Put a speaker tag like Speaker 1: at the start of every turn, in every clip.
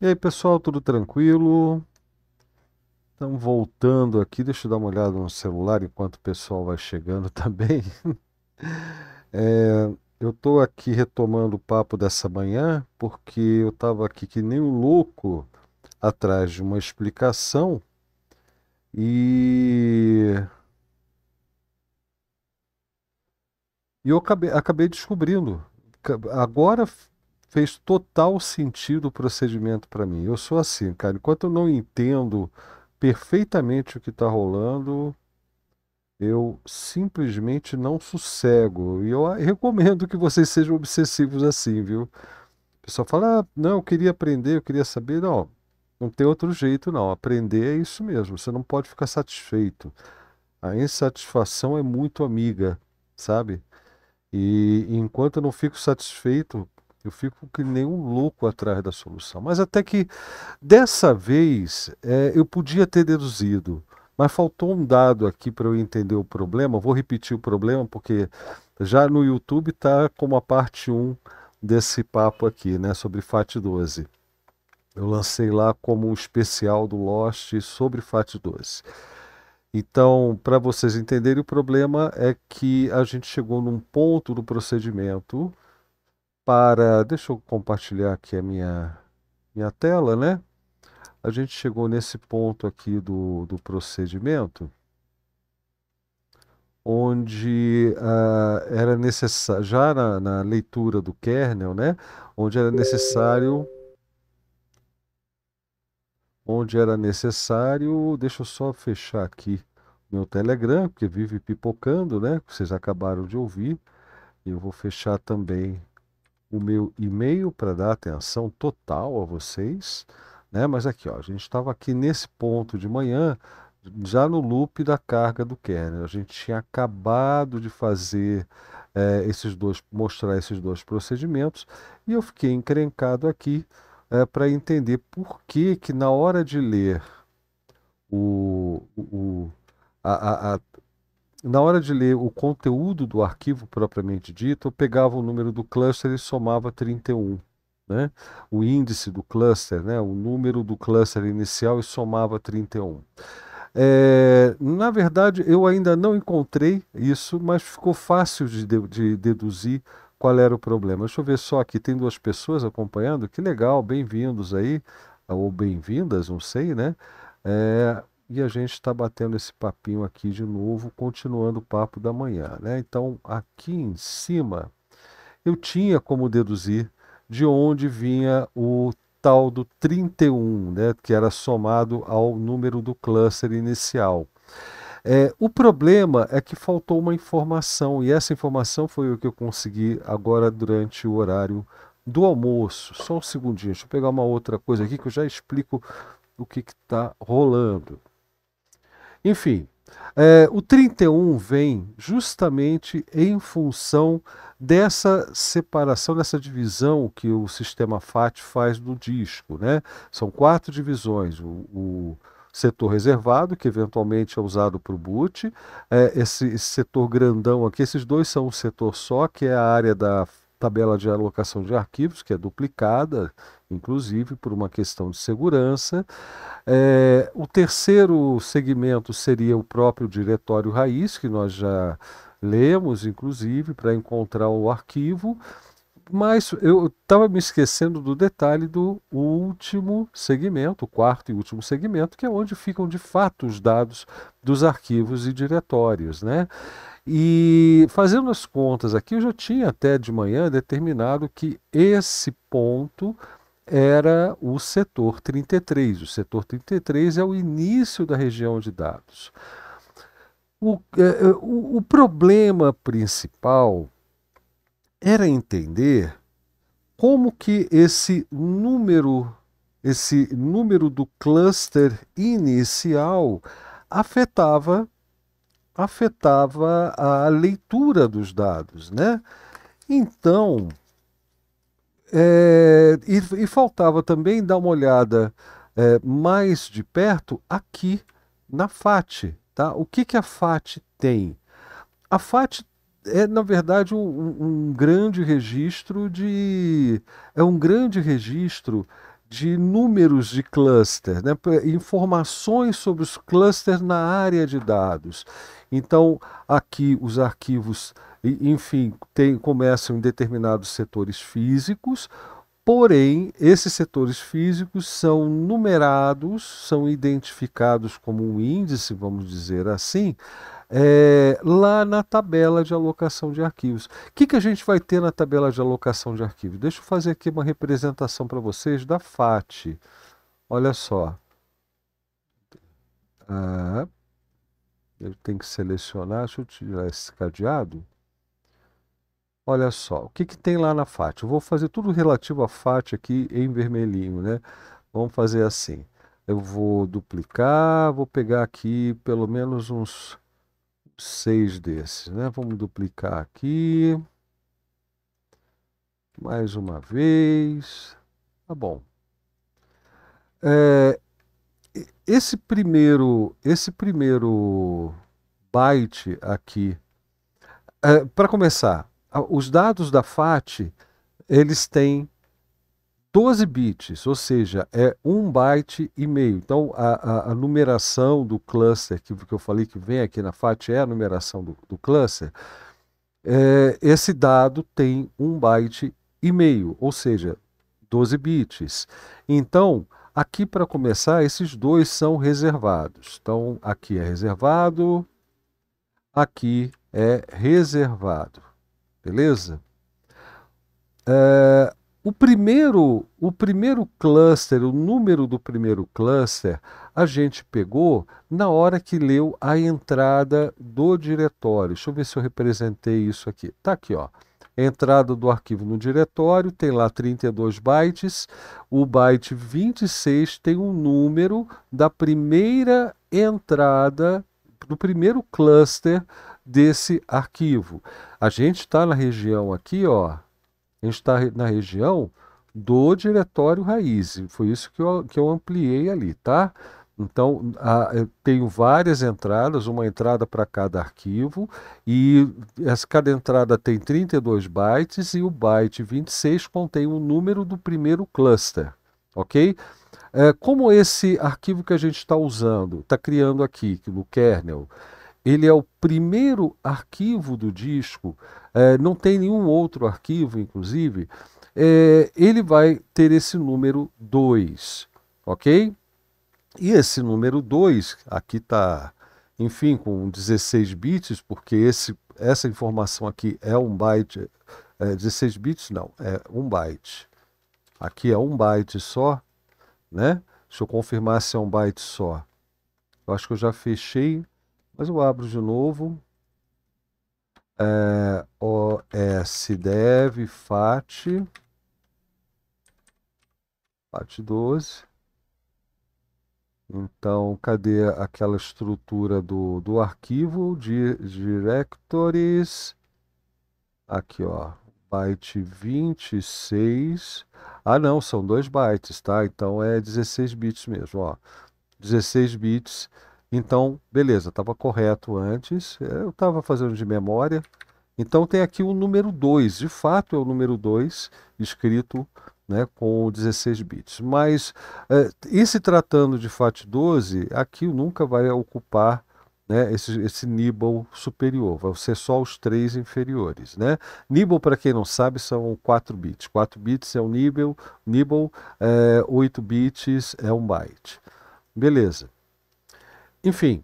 Speaker 1: E aí, pessoal, tudo tranquilo? Estamos voltando aqui. Deixa eu dar uma olhada no celular enquanto o pessoal vai chegando também. é, eu estou aqui retomando o papo dessa manhã porque eu estava aqui que nem um louco atrás de uma explicação e. E eu acabei, acabei descobrindo. Agora fez total sentido o procedimento para mim. Eu sou assim, cara. Enquanto eu não entendo perfeitamente o que está rolando, eu simplesmente não sossego. E eu recomendo que vocês sejam obsessivos assim, viu? O pessoal fala, ah, não, eu queria aprender, eu queria saber. Não, não tem outro jeito, não. Aprender é isso mesmo. Você não pode ficar satisfeito. A insatisfação é muito amiga, sabe? E enquanto eu não fico satisfeito, eu fico que nem um louco atrás da solução. Mas até que dessa vez é, eu podia ter deduzido, mas faltou um dado aqui para eu entender o problema. Vou repetir o problema porque já no YouTube está como a parte 1 desse papo aqui, né, sobre FAT 12. Eu lancei lá como um especial do Lost sobre FAT 12. Então, para vocês entenderem, o problema é que a gente chegou num ponto do procedimento para. Deixa eu compartilhar aqui a minha, minha tela, né? A gente chegou nesse ponto aqui do, do procedimento, onde uh, era necessário, já na, na leitura do kernel, né? Onde era necessário. Onde era necessário. Deixa eu só fechar aqui meu Telegram, porque vive pipocando, né? Que vocês acabaram de ouvir. E eu vou fechar também o meu e-mail para dar atenção total a vocês, né? Mas aqui, ó, a gente estava aqui nesse ponto de manhã, já no loop da carga do kernel. A gente tinha acabado de fazer é, esses dois, mostrar esses dois procedimentos e eu fiquei encrencado aqui é, eh, para entender por que que na hora de ler o, o a, a, a, na hora de ler o conteúdo do arquivo propriamente dito, eu pegava o número do cluster e somava 31. Né? O índice do cluster, né? o número do cluster inicial e somava 31. É, na verdade, eu ainda não encontrei isso, mas ficou fácil de, de, de deduzir qual era o problema. Deixa eu ver só aqui, tem duas pessoas acompanhando, que legal, bem-vindos aí, ou bem-vindas, não sei, né? É, e a gente está batendo esse papinho aqui de novo, continuando o papo da manhã. Né? Então, aqui em cima, eu tinha como deduzir de onde vinha o tal do 31, né? que era somado ao número do cluster inicial. É, o problema é que faltou uma informação, e essa informação foi o que eu consegui agora durante o horário do almoço. Só um segundinho, deixa eu pegar uma outra coisa aqui que eu já explico o que está rolando. Enfim, é, o 31 vem justamente em função dessa separação, dessa divisão que o sistema FAT faz do disco. Né? São quatro divisões. O, o setor reservado, que eventualmente é usado para o boot, é, esse, esse, setor grandão aqui, esses dois são um setor só, que é a área da tabela de alocação de arquivos, que é duplicada, inclusive por uma questão de segurança. É, o terceiro segmento seria o próprio diretório raiz, que nós já lemos, inclusive, para encontrar o arquivo. Mas eu estava me esquecendo do detalhe do último segmento, o quarto e último segmento, que é onde ficam de fato os dados dos arquivos e diretórios. Né? E fazendo as contas aqui, eu já tinha até de manhã determinado que esse ponto era o setor 33. O setor 33 é o início da região de dados. O, é, é, o, o problema principal era entender como que esse número, esse número do cluster inicial afetava afetava a leitura dos dados, né? Então, é, e, e, faltava também dar uma olhada é, mais de perto aqui na FAT, tá? O que, que a FAT tem? A FAT é na verdade um, um grande registro de é um grande registro de números de cluster, né? informações sobre os clusters na área de dados. Então, aqui os arquivos, enfim, tem, começam em determinados setores físicos, Porém, esses setores físicos são numerados, são identificados como um índice, vamos dizer assim, é, lá na tabela de alocação de arquivos. O que, que a gente vai ter na tabela de alocação de arquivos? Deixa eu fazer aqui uma representação para vocês da FAT. Olha só. Ah, eu tenho que selecionar, deixa eu tirar esse cadeado. Olha só, o que, que tem lá na FAT? Eu vou fazer tudo relativo à FAT aqui em vermelhinho, né? Vamos fazer assim. Eu vou duplicar, vou pegar aqui pelo menos uns seis desses, né? Vamos duplicar aqui. Mais uma vez. Tá bom. É, esse primeiro, esse primeiro byte aqui, é, para começar, os dados da FAT, eles têm 12 bits, ou seja, é 1 byte e meio. Então, a, a, a numeração do cluster, que, que, eu falei que vem aqui na FAT, é a numeração do, do cluster. É, esse dado tem 1 byte e meio, ou seja, 12 bits. Então, aqui para começar, esses dois são reservados. Então, aqui é reservado, aqui é reservado. Beleza? É, o primeiro, o primeiro cluster, o número do primeiro cluster, a gente pegou na hora que leu a entrada do diretório. Deixa eu ver se eu representei isso aqui. Tá aqui, ó. Entrada do arquivo no diretório, tem lá 32 bytes. O byte 26 tem o um número da primeira entrada do primeiro cluster desse arquivo. A gente está na região aqui, ó, a gente está na região do diretório raiz. Foi isso que eu, que eu ampliei ali, tá? Então, a, eu eh, tenho várias entradas, uma entrada para cada arquivo, e essa, cada entrada tem 32 bytes, e o byte 26 contém o número do primeiro cluster, ok? É, como esse arquivo que a gente está usando, está criando aqui, no kernel, ele é o primeiro arquivo do disco, é, não tem nenhum outro arquivo, inclusive, é, ele vai ter esse número 2, ok? E esse número 2, aqui está, enfim, com 16 bits, porque esse, essa informação aqui é um byte, é, 16 bits não, é um byte. Aqui é um byte só, né? Deixa eu confirmar se é um byte só. Eu acho que eu já fechei mas eu abro de novo. É, OS dev FAT. FAT 12. Então, cadê aquela estrutura do, do arquivo? de directories. Aqui, ó. Byte 26. Ah, não, são 2 bytes, tá? Então é 16 bits mesmo, ó. 16 bits então, beleza, estava correto antes, é, eu estava fazendo de memória. Então tem aqui o número 2, de fato é o número 2 escrito né, com 16 bits. Mas, é, e se tratando de FAT12, aqui nunca vai ocupar né, esse, esse nibble superior, Vai ser só os três inferiores. Né? Nibble, para quem não sabe, são 4 bits. 4 bits é um nibble, nibble é, 8 bits é um byte. Beleza. Enfim.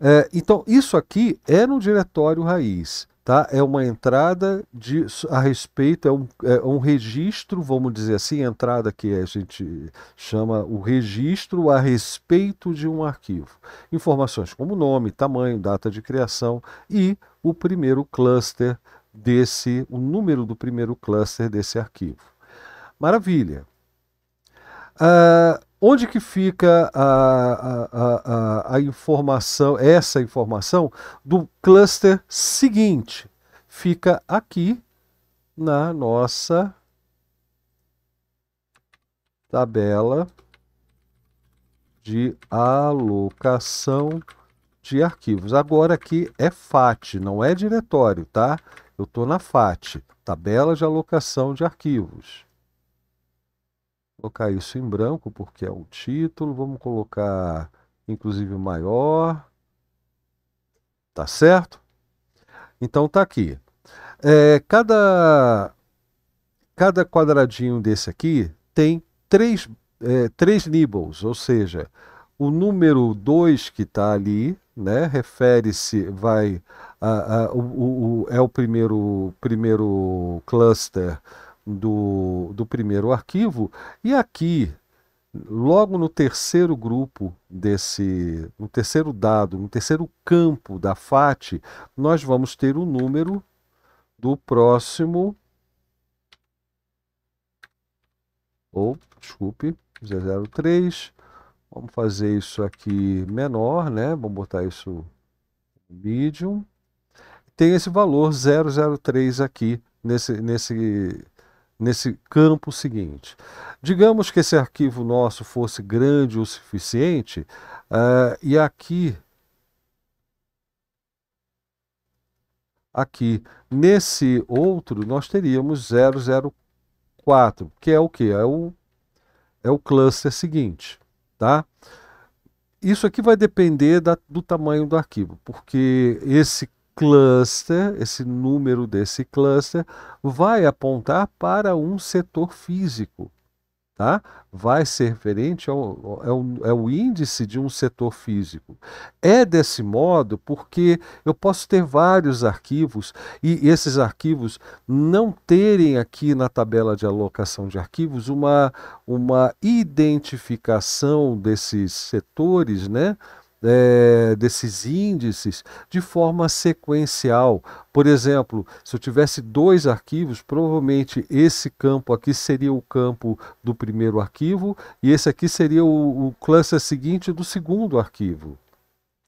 Speaker 1: É, então, isso aqui é no diretório raiz, tá? É uma entrada de, a respeito, é um, é um registro, vamos dizer assim, entrada que a gente chama o registro a respeito de um arquivo. Informações como nome, tamanho, data de criação e o primeiro cluster desse, o número do primeiro cluster desse arquivo. Maravilha. Uh, onde que fica a, a, a, a informação, essa informação do cluster seguinte? Fica aqui na nossa tabela de alocação de arquivos. Agora aqui é FAT, não é diretório, tá? Eu estou na FAT, tabela de alocação de arquivos colocar isso em branco, porque é o título. Vamos colocar, inclusive, maior. Tá certo? Então tá aqui. É, cada, cada quadradinho desse aqui tem três, é, três nibbles, ou seja, o número 2 que está ali, né, refere-se, vai, a, a, o, o, é o primeiro, primeiro cluster do, do primeiro arquivo. E aqui, logo no terceiro grupo desse, no terceiro dado, no terceiro campo da FAT, nós vamos ter o número do próximo ou desculpe, 003. Vamos fazer isso aqui menor, né? Vamos botar isso medium. Tem esse valor 003 aqui nesse nesse nesse campo seguinte. Digamos que esse arquivo nosso fosse grande o suficiente, uh, e aqui, aqui nesse outro, nós teríamos 004, que é o que? É o, é o cluster seguinte. Tá? Isso aqui vai depender da, do tamanho do arquivo, porque esse cluster, esse número desse cluster, vai apontar para um setor físico. Tá? Vai ser referente ao, ao, ao é é índice de um setor físico. É desse modo porque eu posso ter vários arquivos e esses arquivos não terem aqui na tabela de alocação de arquivos uma, uma identificação desses setores, né? é, desses índices de forma sequencial. Por exemplo, se eu tivesse dois arquivos, provavelmente esse campo aqui seria o campo do primeiro arquivo e esse aqui seria o, o cluster seguinte do segundo arquivo.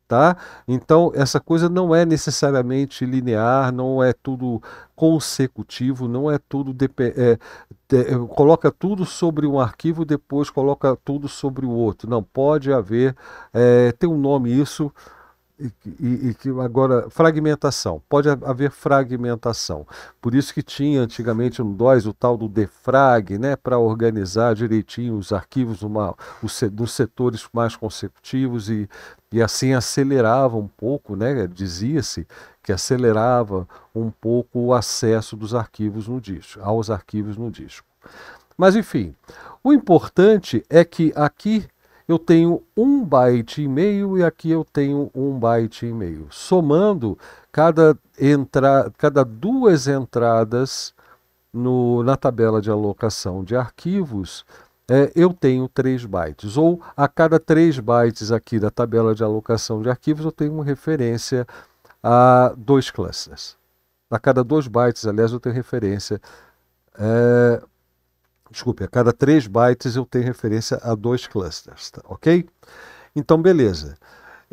Speaker 1: Tá? Então, essa coisa não é necessariamente linear, não é tudo consecutivo, não é tudo. É, de, é, coloca tudo sobre um arquivo, depois coloca tudo sobre o outro. Não pode haver. É, tem um nome isso e, e, que agora fragmentação pode haver fragmentação por isso que tinha antigamente no dois o tal do defrag né para organizar direitinho os arquivos uma os, nos setores mais consecutivos e, e assim acelerava um pouco né dizia-se que acelerava um pouco o acesso dos arquivos no disco aos arquivos no disco mas enfim o importante é que aqui eu tenho um byte e meio e aqui eu tenho um byte e meio. Somando cada, entra, cada duas entradas no, na tabela de alocação de arquivos, é, eu tenho três bytes. Ou a cada três bytes aqui da tabela de alocação de arquivos, eu tenho uma referência a dois clusters. A cada dois bytes, aliás, eu tenho referência é, desculpe, a cada 3 bytes eu tenho referência a dois clusters, tá? ok? Então, beleza.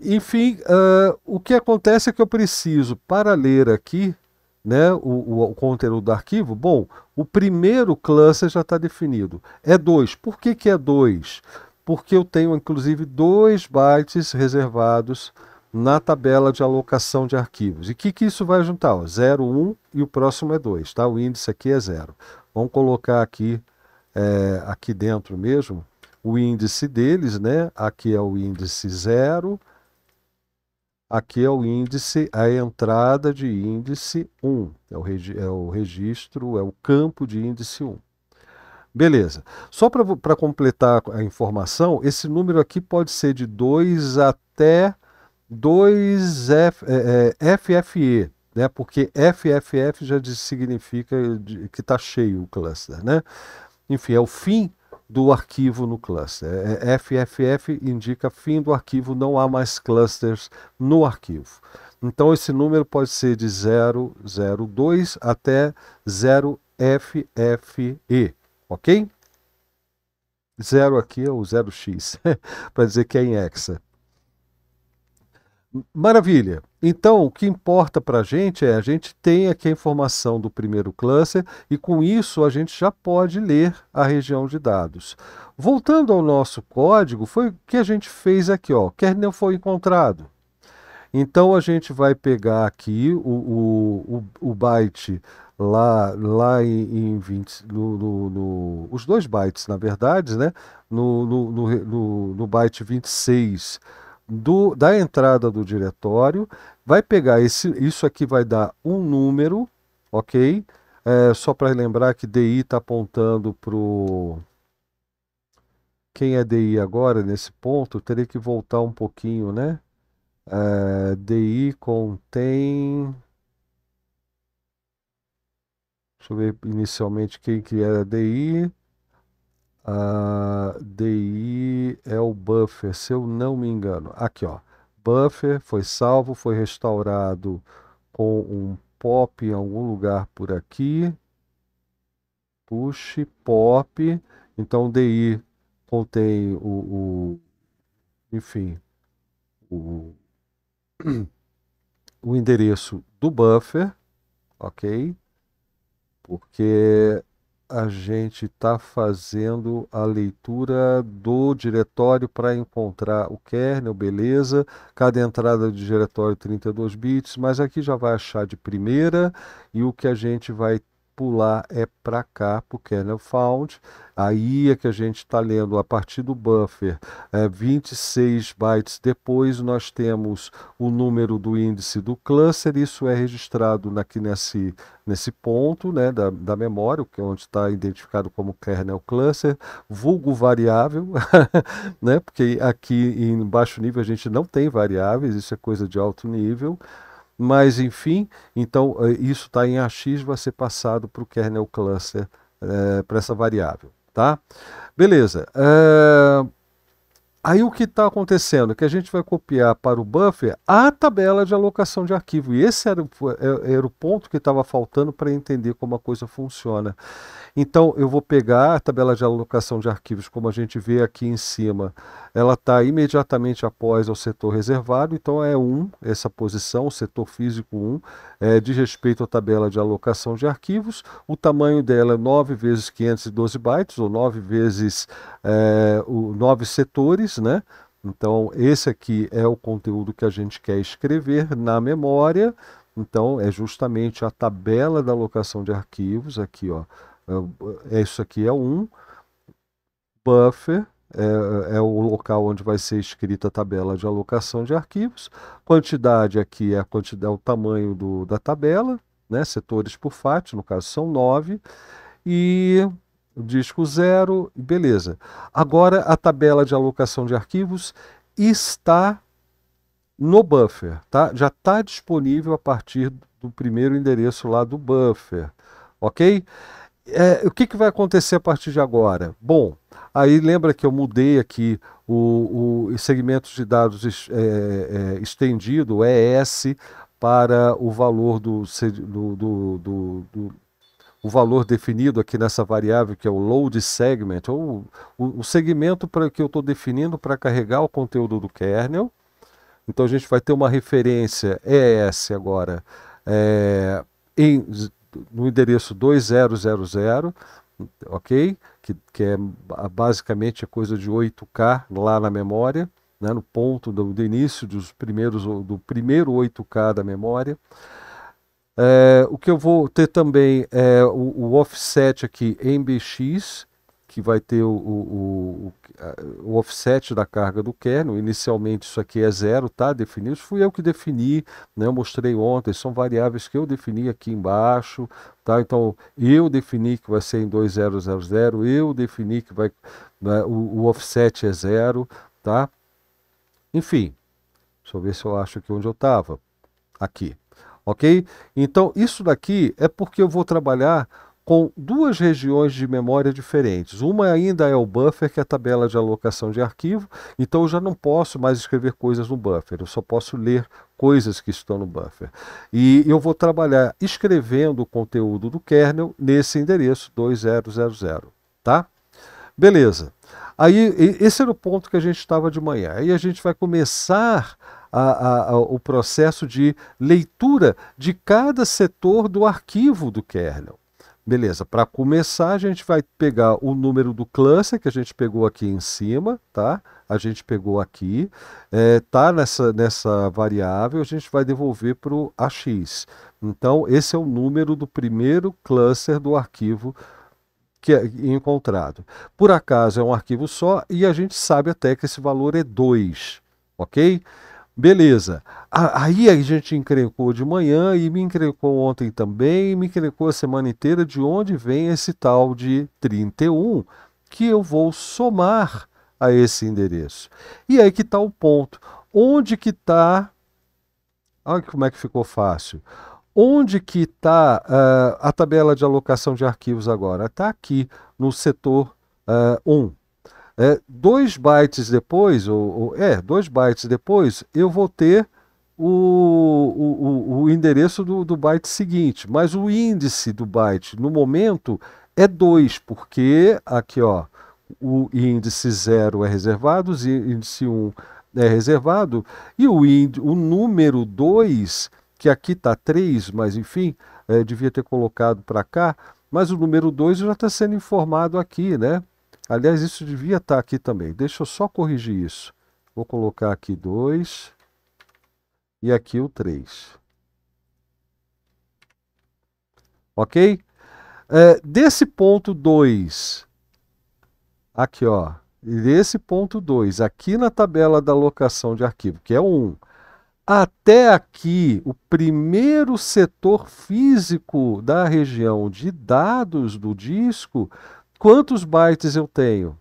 Speaker 1: Enfim, uh, o que acontece é que eu preciso, para ler aqui né, o, o, o conteúdo do arquivo, bom, o primeiro cluster já está definido. É 2. Por que, que é 2? Porque eu tenho, inclusive, 2 bytes reservados na tabela de alocação de arquivos. E o que, que isso vai juntar? 0, 1 um, e o próximo é 2, tá? O índice aqui é 0. Vamos colocar aqui é, aqui dentro mesmo, o índice deles, né? Aqui é o índice zero, aqui é o índice, a entrada de índice 1, é o, é o registro, é o campo de índice 1. Beleza. Só para completar a informação, esse número aqui pode ser de 2 até 2 F, é, é, FFE, né? porque FFF já significa que está cheio o cluster. Né? Enfim, é o fim do arquivo no cluster. FFF é, é indica fim do arquivo, não há mais clusters no arquivo. Então esse número pode ser de 002 até 0FFE, ok? Zero aqui é o 0x, para dizer que é em hexa. Maravilha. Então, o que importa para a gente é a gente tem aqui a informação do primeiro cluster e com isso a gente já pode ler a região de dados. Voltando ao nosso código, foi o que a gente fez aqui, ó, kernel foi encontrado. Então a gente vai pegar aqui o, o, o, o byte lá, lá em, em 20, no, no, no, os dois bytes, na verdade, né? No, no, no, no, no byte 26 do, da entrada do diretório, vai pegar esse, isso aqui vai dar um número, ok? É, só para lembrar que DI está apontando para o... Quem é DI agora, nesse ponto, teria que voltar um pouquinho, né? É, DI contém... Deixa eu ver inicialmente quem que era é DI. A DI é o buffer, se eu não me engano. Aqui, ó. Buffer foi salvo, foi restaurado com um pop em algum lugar por aqui. Push, pop. Então, DI contém o, o enfim, o, o endereço do buffer, ok? Porque a gente está fazendo a leitura do diretório para encontrar o kernel, beleza. Cada entrada de diretório 32 bits, mas aqui já vai achar de primeira e o que a gente vai pular é para cá, para é o kernel found. Aí é que a gente está lendo a partir do buffer. É, 26 bytes depois nós temos o número do índice do cluster. Isso é registrado aqui nesse, nesse ponto né, da, da memória, que é onde está identificado como kernel cluster, vulgo variável, né, porque aqui em baixo nível a gente não tem variáveis, isso é coisa de alto nível. Mas, enfim, então eh, isso está em AX, vai ser passado para o kernel cluster, é, eh, para essa variável, tá? Beleza. Eh, Aí o que está acontecendo? Que a gente vai copiar para o buffer a tabela de alocação de arquivo. E esse era o, é, era o ponto que estava faltando para entender como a coisa funciona. Então eu vou pegar a tabela de alocação de arquivos, como a gente vê aqui em cima. Ela está imediatamente após o setor reservado, então é 1, essa posição, o setor físico 1, é, respeito à tabela de alocação de arquivos. O tamanho dela é 9 vezes 512 bytes, ou 9 vezes é, o, 9 setores né? Então, esse aqui é o conteúdo que a gente quer escrever na memória. Então, é justamente a tabela da alocação de arquivos. Aqui, ó. É, é isso aqui é um. Buffer é, é, é o local onde vai ser escrita a tabela de alocação de arquivos. Quantidade aqui é a quantidade, é o tamanho do, da tabela, né? Setores por FAT, no caso são nove. E disco zero, beleza. Agora a tabela de alocação de arquivos está no buffer, tá? Já está disponível a partir do primeiro endereço lá do buffer, ok? É, o que, que vai acontecer a partir de agora? Bom, aí lembra que eu mudei aqui o, o segmento de dados é, é, estendido, ES, para o valor do, do, do, do o valor definido aqui nessa variável que é o load segment, ou o, segmento para que eu estou definindo para carregar o conteúdo do kernel. Então a gente vai ter uma referência ES agora é, em, no endereço 2000, ok? Que, que é basicamente a coisa de 8K lá na memória, né? no ponto do, do início dos primeiros, do primeiro 8K da memória. É, o que eu vou ter também é o, o offset aqui em BX, que vai ter o, o, o, offset da carga do kernel. Inicialmente isso aqui é zero, tá definido. Isso fui eu que defini, né? eu mostrei ontem, são variáveis que eu defini aqui embaixo. Tá? Então eu defini que vai ser em 2000, eu defini que vai né, o, o offset é zero. Tá? Enfim, deixa eu ver se eu acho aqui onde eu estava. Aqui ok? Então, isso daqui é porque eu vou trabalhar com duas regiões de memória diferentes. Uma ainda é o buffer, que é a tabela de alocação de arquivo, então eu já não posso mais escrever coisas no buffer, eu só posso ler coisas que estão no buffer. E eu vou trabalhar escrevendo o conteúdo do kernel nesse endereço 2000, tá? Beleza. Aí esse era o ponto que a gente estava de manhã. Aí a gente vai começar a, a, o processo de leitura de cada setor do arquivo do kernel. Beleza, para começar a gente vai pegar o número do cluster que a gente pegou aqui em cima, tá? A gente pegou aqui, é, tá nessa, nessa variável, a gente vai devolver para o AX. Então esse é o número do primeiro cluster do arquivo que é encontrado. Por acaso é um arquivo só e a gente sabe até que esse valor é 2, ok? Beleza. Aí a gente encrencou de manhã e me encrencou ontem também, me encrencou a semana inteira de onde vem esse tal de 31 que eu vou somar a esse endereço. E aí que está o ponto. Onde que está... Olha como é que ficou fácil. Onde que está uh, ah, a tabela de alocação de arquivos agora? Está aqui no setor uh, ah, 1. É, dois bytes depois, ou, ou, é, dois bytes depois, eu vou ter o, o, o endereço do, do byte seguinte, mas o índice do byte no momento é 2, porque aqui ó, o índice 0 é reservado, o índice 1 um é reservado, e o, índice, o número 2, que aqui está 3, mas enfim, é, devia ter colocado para cá, mas o número 2 já está sendo informado aqui, né? Aliás, isso devia estar tá aqui também. Deixa eu só corrigir isso. Vou colocar aqui 2 e aqui o 3. Ok? É, desse ponto 2, aqui ó, e desse ponto 2, aqui na tabela da locação de arquivo, que é 1, um, até aqui, o primeiro setor físico da região de dados do disco Quantos bytes eu tenho?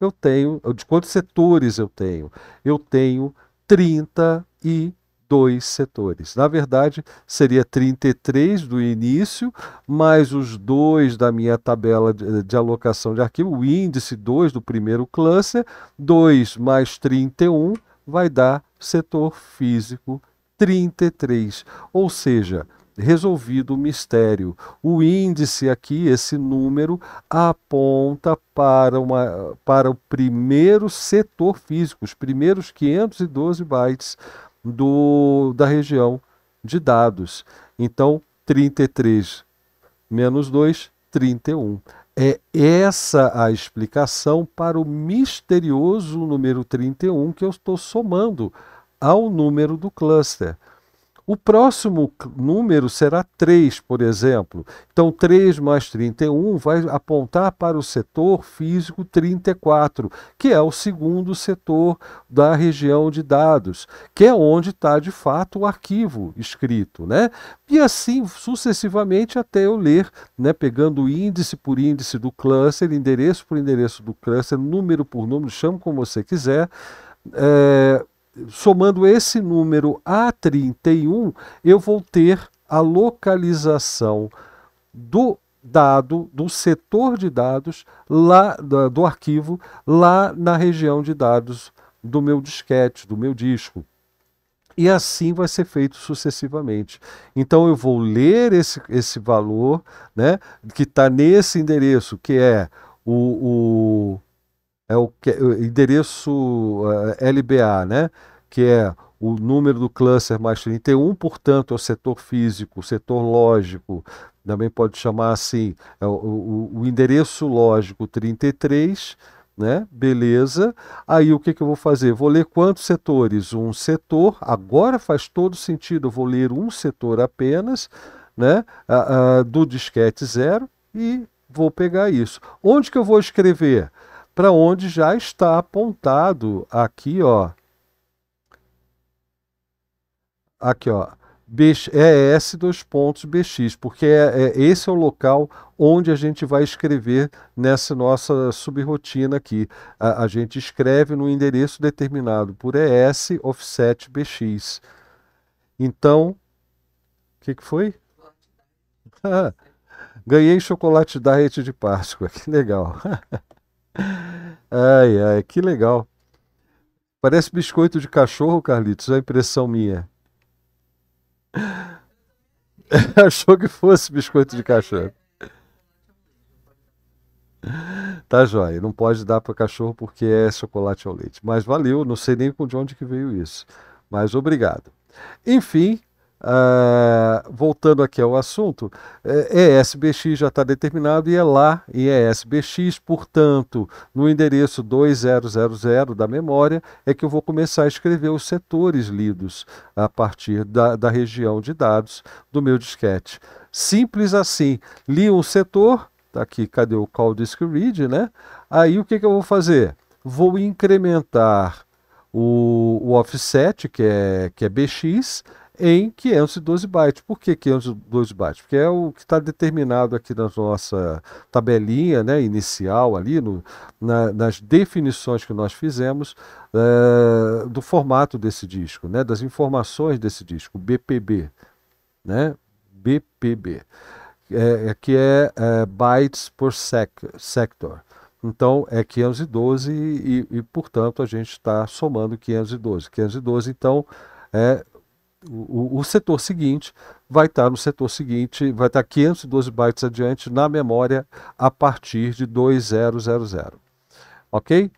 Speaker 1: Eu tenho, de quantos setores eu tenho? Eu tenho 32 setores. Na verdade, seria 33 do início, mais os dois da minha tabela de, de alocação de arquivo, o índice 2 do primeiro cluster, 2 mais 31 vai dar setor físico 33. Ou seja, resolvido o mistério. O índice aqui, esse número, aponta para, uma, para o primeiro setor físico, os primeiros 512 bytes do, da região de dados. Então, 33 menos 2, 31. É essa a explicação para o misterioso número 31 que eu estou somando ao número do cluster. O próximo número será 3, por exemplo. Então, 3 mais 31 vai apontar para o setor físico 34, que é o segundo setor da região de dados, que é onde está de fato o arquivo escrito. Né? E assim sucessivamente até eu ler, né, pegando índice por índice do cluster, endereço por endereço do cluster, número por número, chame como você quiser. É, somando esse número a 31, eu vou ter a localização do dado, do setor de dados, lá do arquivo, lá na região de dados do meu disquete, do meu disco. E assim vai ser feito sucessivamente. Então eu vou ler esse, esse valor né, que está nesse endereço, que é o, o é o, que, o endereço eh, LBA, né? que é o número do cluster mais 31, portanto, é o setor físico, o setor lógico, também pode chamar assim, é o, o, o, endereço lógico 33, né? Beleza. Aí o que, que eu vou fazer? Vou ler quantos setores? Um setor, agora faz todo sentido, eu vou ler um setor apenas, né? do disquete zero e vou pegar isso. Onde que eu vou escrever? para onde já está apontado aqui, ó. Aqui, ó. ES é dois pontos BX, porque é, é, esse é o local onde a gente vai escrever nessa nossa subrotina aqui. A, a gente escreve no endereço determinado por ES offset BX. Então, o que, que foi? Ganhei chocolate diet de Páscoa, que legal. Ai, ai, que legal. Parece biscoito de cachorro, Carlitos, é a impressão minha. Achou que fosse biscoito de cachorro. Tá joia, não pode dar para cachorro porque é chocolate ao leite. Mas valeu, não sei nem de onde que veio isso. Mas obrigado. Enfim, Uh, voltando aqui ao assunto, é, é ESBX já está determinado e é lá em é ESBX, portanto, no endereço 2000 da memória, é que eu vou começar a escrever os setores lidos a partir da, da região de dados do meu disquete. Simples assim, li um setor, tá aqui, cadê o Call Disk Read, né? Aí o que, que eu vou fazer? Vou incrementar o, o offset, que é, que é BX, em 512 bytes. Por que 512 bytes? Porque é o que está determinado aqui na nossa tabelinha né, inicial, ali no, na, nas definições que nós fizemos eh, do formato desse disco, né, das informações desse disco, BPB. Né, BPB, é, é, que é, é, bytes por sec, sector. Então é 512 e, e portanto, a gente está somando 512. 512, então, é o, o, setor seguinte vai estar no setor seguinte, vai estar 512 bytes adiante na memória a partir de 2000. Ok?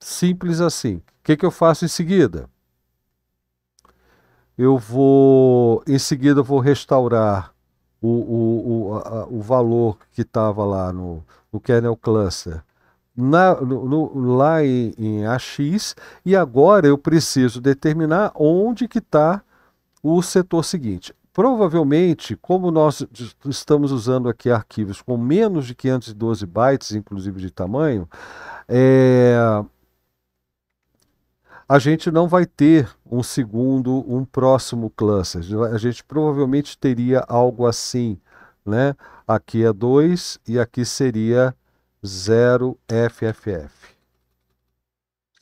Speaker 1: Simples assim. O que, que eu faço em seguida? Eu vou, em seguida, vou restaurar o, o, o, a, o valor que estava lá no, no kernel cluster na, no, no, lá em, em, AX e agora eu preciso determinar onde que está o setor seguinte. Provavelmente, como nós estamos usando aqui arquivos com menos de 512 bytes, inclusive de tamanho, é, a gente não vai ter um segundo, um próximo cluster. A gente provavelmente teria algo assim, né? Aqui é 2 e aqui seria 0FFF.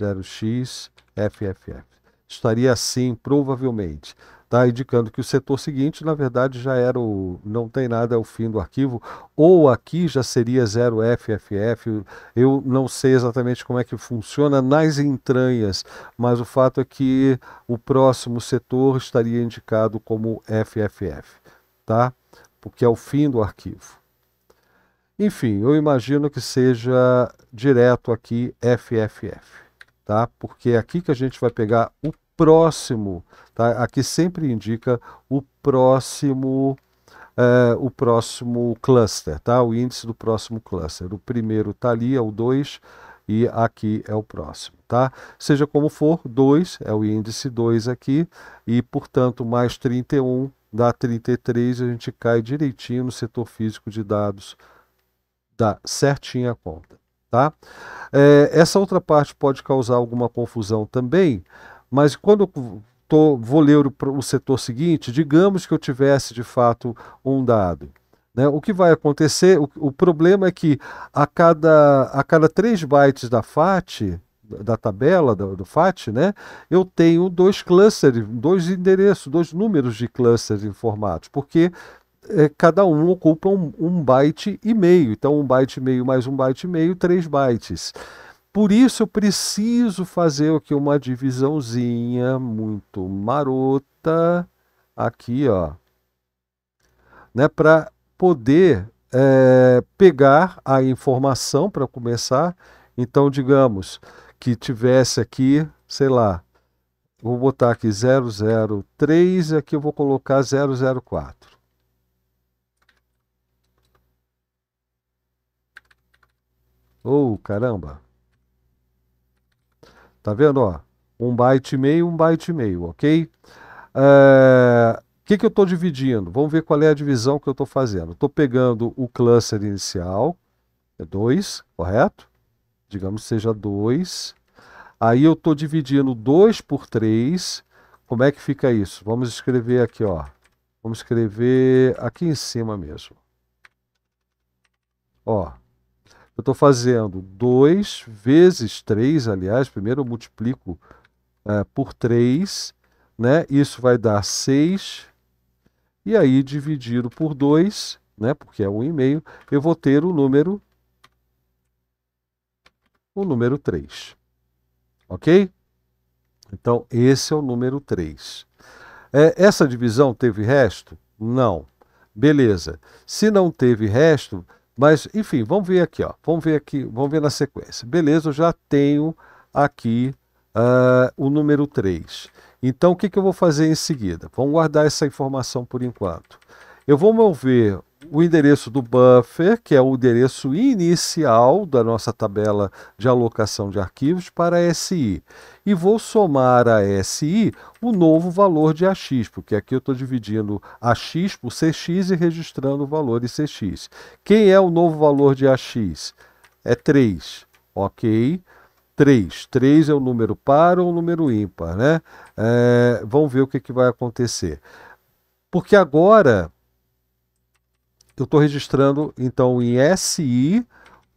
Speaker 1: 0xFFF. Estaria assim, provavelmente tá? indicando que o setor seguinte, na verdade, já era o. não tem nada, é o fim do arquivo, ou aqui já seria 0FFF. Eu não sei exatamente como é que funciona nas entranhas, mas o fato é que o próximo setor estaria indicado como FFF, tá? porque é o fim do arquivo. Enfim, eu imagino que seja direto aqui FFF, tá? Porque é aqui que a gente vai pegar o próximo Tá? Aqui sempre indica o próximo é, o próximo cluster, tá? o índice do próximo cluster. O primeiro está ali, é o 2, e aqui é o próximo. Tá? Seja como for, 2 é o índice 2 aqui, e portanto mais 31 dá 33, a gente cai direitinho no setor físico de dados, dá certinho a conta. Tá? É, essa outra parte pode causar alguma confusão também, mas quando tô, vou ler o, o setor seguinte, digamos que eu tivesse de fato um dado. Né? O que vai acontecer? O, o, problema é que a cada, a cada 3 bytes da FAT, da tabela do, do, FAT, né, eu tenho dois clusters, dois endereços, dois números de clusters informados, porque é, cada um ocupa um, um byte e meio. Então, um byte e meio mais um byte e meio, três bytes. Por isso eu preciso fazer aqui uma divisãozinha muito marota aqui, ó, né, para poder é, pegar a informação para começar. Então, digamos que tivesse aqui, sei lá, vou botar aqui 003 e aqui eu vou colocar 004. Oh, caramba! Tá vendo? Ó, um byte e meio, um byte e meio, ok? O é, que, que eu estou dividindo? Vamos ver qual é a divisão que eu estou fazendo. Estou pegando o cluster inicial, é 2, correto? Digamos que seja 2. Aí eu estou dividindo 2 por 3. Como é que fica isso? Vamos escrever aqui, ó. Vamos escrever aqui em cima mesmo. Ó, eu estou fazendo 2 vezes 3, aliás, primeiro eu multiplico é, por 3, né? Isso vai dar 6. E aí, dividido por 2, né? Porque é 1,5, eu vou ter o número o número 3. Ok? Então, esse é o número 3. É, essa divisão teve resto? Não. Beleza. Se não teve resto, mas, enfim, vamos ver aqui, ó. Vamos ver aqui, vamos ver na sequência. Beleza, eu já tenho aqui uh, o número 3. Então, o que, que eu vou fazer em seguida? Vamos guardar essa informação por enquanto. Eu vou mover o endereço do buffer, que é o endereço inicial da nossa tabela de alocação de arquivos para SI. E vou somar a SI o novo valor de AX, porque aqui eu estou dividindo AX por CX e registrando o valor de CX. Quem é o novo valor de AX? É 3, ok? 3. 3 é o um número par ou um número ímpar, né? É, vamos ver o que, que vai acontecer. Porque agora eu estou registrando então em SI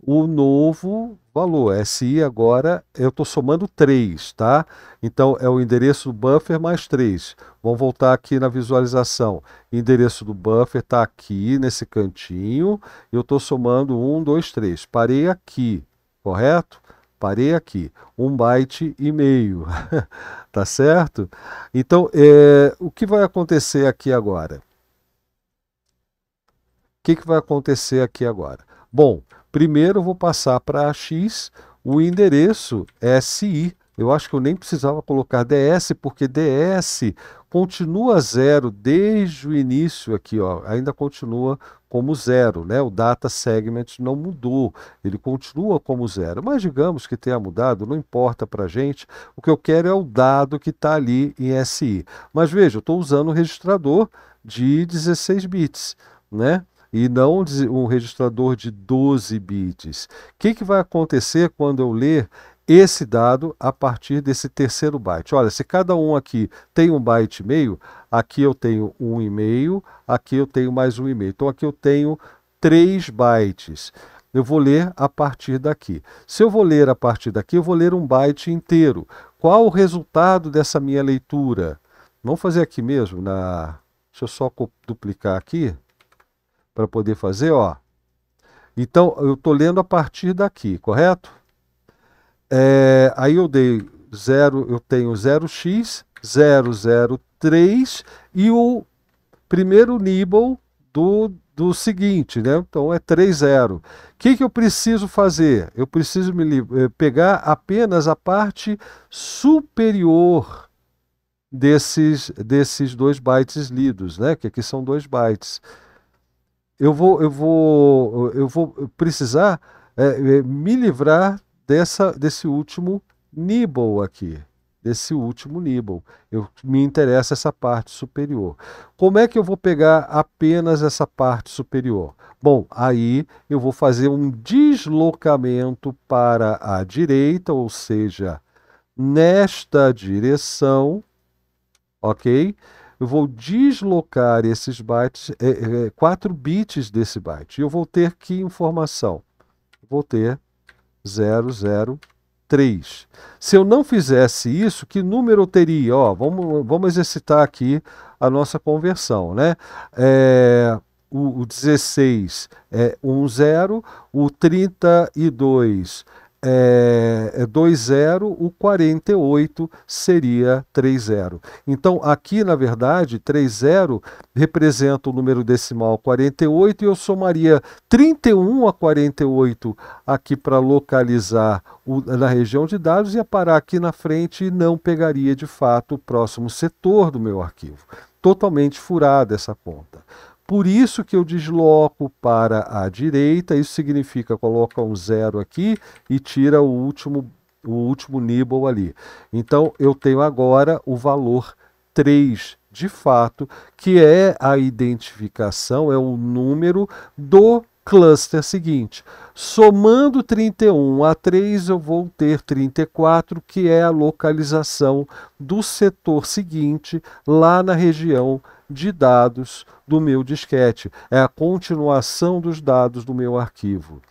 Speaker 1: o novo valor. SI agora eu estou somando 3, tá? Então é o endereço do buffer mais 3. Vamos voltar aqui na visualização. Endereço do buffer está aqui nesse cantinho. Eu estou somando 1, 2, 3. Parei aqui, correto? Parei aqui, um byte e meio, tá certo? Então, é, o que vai acontecer aqui agora? que, que vai acontecer aqui agora? Bom, primeiro eu vou passar para a X, o endereço é SI. Eu acho que eu nem precisava colocar DS, porque DS continua zero desde o início aqui, ó, ainda continua como zero, né? O data segment não mudou, ele continua como zero. Mas digamos que tenha mudado, não importa para gente. O que eu quero é o dado que está ali em SI. Mas veja, eu estou usando o registrador de 16 bits, né? e não um registrador de 12 bits. O que, que vai acontecer quando eu ler esse dado a partir desse terceiro byte. Olha, se cada um aqui tem um byte e meio, aqui eu tenho um e meio, aqui eu tenho mais um e meio. Então aqui eu tenho três bytes. Eu vou ler a partir daqui. Se eu vou ler a partir daqui, eu vou ler um byte inteiro. Qual o resultado dessa minha leitura? Vamos fazer aqui mesmo na. Deixa eu só duplicar aqui para poder fazer, ó. Então, eu estou lendo a partir daqui, correto? É, aí eu dei zero, eu tenho 0x, 003 e o primeiro nibble do, do seguinte, né? Então é 3,0. O que, que eu preciso fazer? Eu preciso me, eh, pegar apenas a parte superior desses, desses dois bytes lidos, né? Que aqui são dois bytes eu vou, eu vou, eu vou precisar é, é, me livrar dessa, desse último nibble aqui, desse último nibble. Eu me interessa essa parte superior. Como é que eu vou pegar apenas essa parte superior? Bom, aí eu vou fazer um deslocamento para a direita, ou seja, nesta direção, ok? eu vou deslocar esses bytes, é, é, é bits desse byte. E eu vou ter que informação? Vou ter 003. Se eu não fizesse isso, que número eu teria? Ó, vamos, vamos exercitar aqui a nossa conversão. Né? É, o, o 16 é 10, o 32 é é, 2-0, é o 48 seria 3-0. Então, aqui, na verdade, 3,0 representa o número decimal 48 e eu somaria 31 a 48 aqui para localizar o, na região de dados, ia parar aqui na frente e não pegaria, de fato, o próximo setor do meu arquivo. Totalmente furada essa conta. Por isso que eu desloco para a direita, isso significa coloca um zero aqui e tira o último, o último nibble ali. Então eu tenho agora o valor 3 de fato, que é a identificação, é o número do cluster seguinte. Somando 31 a 3, eu vou ter 34, que é a localização do setor seguinte lá na região de dados do meu disquete, é a continuação dos dados do meu arquivo.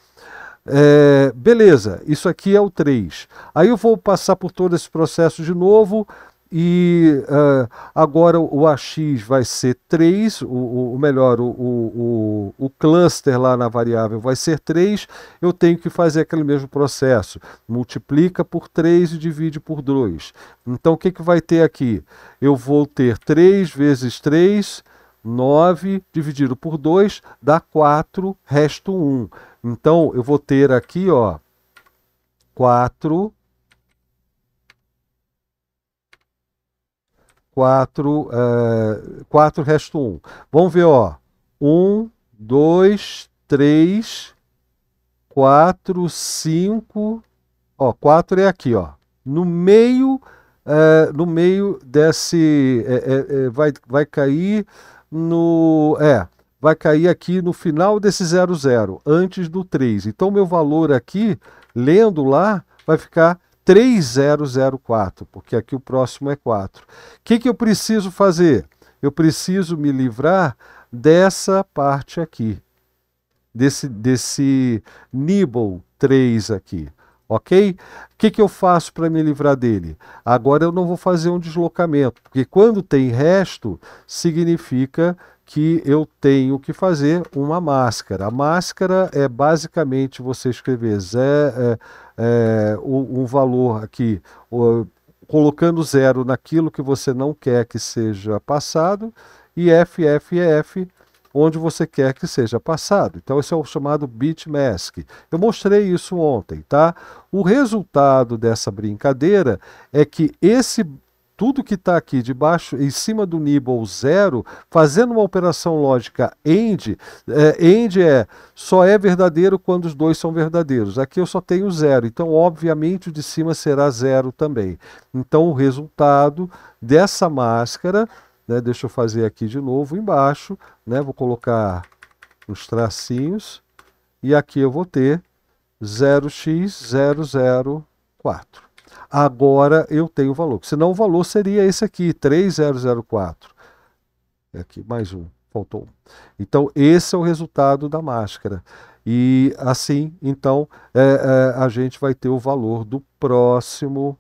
Speaker 1: É, beleza, isso aqui é o 3. Aí eu vou passar por todo esse processo de novo e uh, agora o AX vai ser 3, o, melhor, o, o, o cluster lá na variável vai ser 3, eu tenho que fazer aquele mesmo processo. Multiplica por 3 e divide por 2. Então o que, que vai ter aqui? Eu vou ter 3 vezes 3, 9 dividido por 2 dá 4, resto 1. Então eu vou ter aqui ó, 4 4, uh, 4 resto 1. Vamos ver, ó. 1, 2, 3, 4, 5. Ó, 4 é aqui, ó. No meio, uh, no meio desse. É, é, é, vai, vai cair no. É, vai cair aqui no final desse 00, antes do 3. Então, meu valor aqui, lendo lá, vai ficar 3004, porque aqui o próximo é 4. O que, que eu preciso fazer? Eu preciso me livrar dessa parte aqui, desse, desse nibble 3 aqui ok? O que, que eu faço para me livrar dele? Agora eu não vou fazer um deslocamento, porque quando tem resto, significa que eu tenho que fazer uma máscara. A máscara é basicamente você escrever zero, é, é, um valor aqui, colocando zero naquilo que você não quer que seja passado, e FFF onde você quer que seja passado. Então, esse é o chamado bit mask. Eu mostrei isso ontem, tá? O resultado dessa brincadeira é que esse tudo que está aqui debaixo, em cima do nibble zero, fazendo uma operação lógica AND, é, é só é verdadeiro quando os dois são verdadeiros. Aqui eu só tenho zero, então obviamente o de cima será zero também. Então o resultado dessa máscara, né, deixa eu fazer aqui de novo embaixo, né, vou colocar uns tracinhos, e aqui eu vou ter 0x004 agora eu tenho o valor. Senão o valor seria esse aqui, 3004. É aqui, mais um, faltou um. Então, esse é o resultado da máscara. E assim, então, é, é, a gente vai ter o valor do próximo,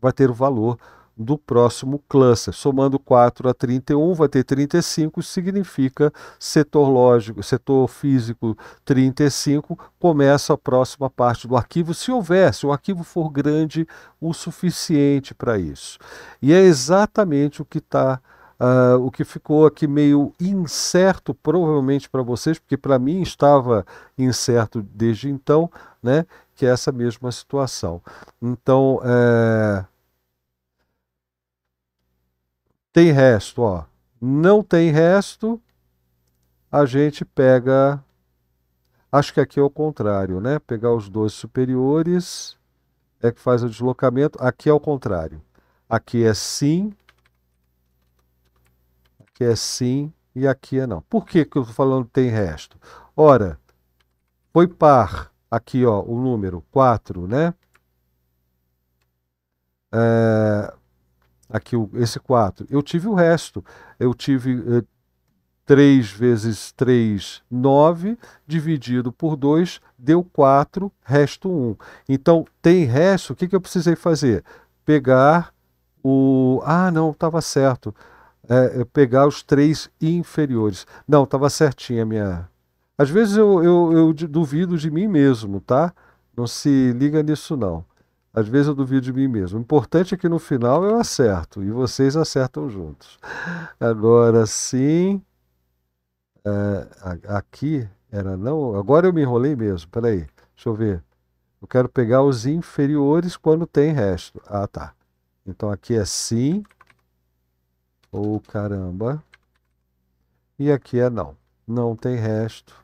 Speaker 1: vai ter o valor do próximo cluster. Somando 4 a 31, vai ter 35, significa setor lógico, setor físico 35, começa a próxima parte do arquivo, se houver, se o arquivo for grande o suficiente para isso. E é exatamente o que está. Uh, ah, o que ficou aqui meio incerto, provavelmente para vocês, porque para mim estava incerto desde então, né? Que é essa mesma situação. Então, é, tem resto, ó. Não tem resto, a gente pega. Acho que aqui é o contrário, né? Pegar os dois superiores é que faz o deslocamento. Aqui é o contrário. Aqui é sim, aqui é sim e aqui é não. Por que, que eu estou falando tem resto? Ora, foi par aqui, ó, o número 4, né? É, aqui o, esse 4. Eu tive o resto. Eu tive eh, 3 vezes 3, 9, dividido por 2, deu 4, resto 1. Então, tem resto, o que, que eu precisei fazer? Pegar o. Ah, não, estava certo. É, é, pegar os três inferiores. Não, estava certinha a minha. Às vezes eu, eu, eu duvido de mim mesmo, tá? Não se liga nisso, não. Às vezes eu duvido de mim mesmo. O importante é que no final eu acerto e vocês acertam juntos. Agora sim. É, aqui era não. Agora eu me enrolei mesmo. Peraí, deixa eu ver. Eu quero pegar os inferiores quando tem resto. Ah, tá. Então aqui é sim. Ou oh, caramba. E aqui é não. Não tem resto.